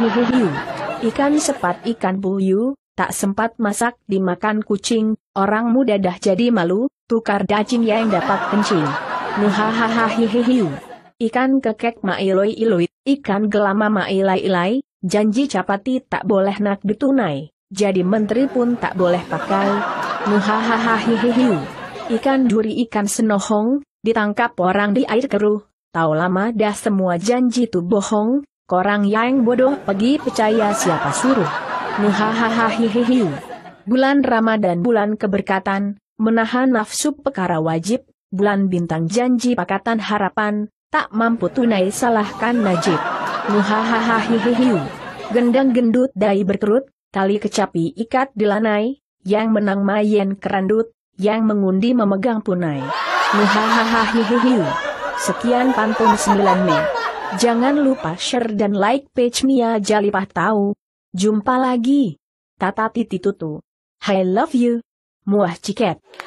Muhuyu. Ikan sepat ikan buyu, tak sempat masak dimakan kucing, orang muda dah jadi malu, tukar daging yang dapat kencing. hihihiu, Ikan kekek mailoi iloi, ikan gelama mailai ilai, janji capati tak boleh nak ditunai, jadi menteri pun tak boleh pakai. hihihiu, Ikan duri ikan senohong, ditangkap orang di air keruh, tahu lama dah semua janji tu bohong, Korang yang bodoh pergi percaya siapa suruh. Nuhahahahihihi. Bulan Ramadan bulan keberkatan, menahan nafsu pekara wajib, bulan bintang janji pakatan harapan, tak mampu tunai salahkan najib. Nuhahahahihihi. Gendang gendut dai berkerut, tali kecapi ikat dilanai, yang menang mayen kerandut, yang mengundi memegang punai. Nuhahahahihihi. Sekian pantun 9 Mei. Jangan lupa share dan like page mia Jalipah tahu. Jumpa lagi. Tata titi tutu. I love you. Muah ciket.